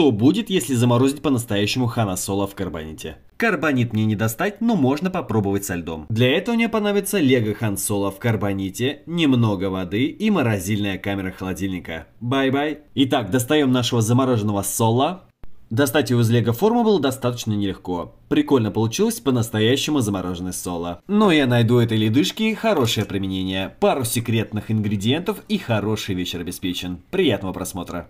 Что будет, если заморозить по-настоящему Хана Соло в карбоните? Карбонит мне не достать, но можно попробовать со льдом. Для этого мне понадобится лего Хан Соло в карбоните, немного воды и морозильная камера холодильника. Бай-бай. Итак, достаем нашего замороженного Соло. Достать его из лего формы было достаточно нелегко. Прикольно получилось по-настоящему замороженный соло. Но я найду этой ледышке хорошее применение. Пару секретных ингредиентов и хороший вечер обеспечен. Приятного просмотра.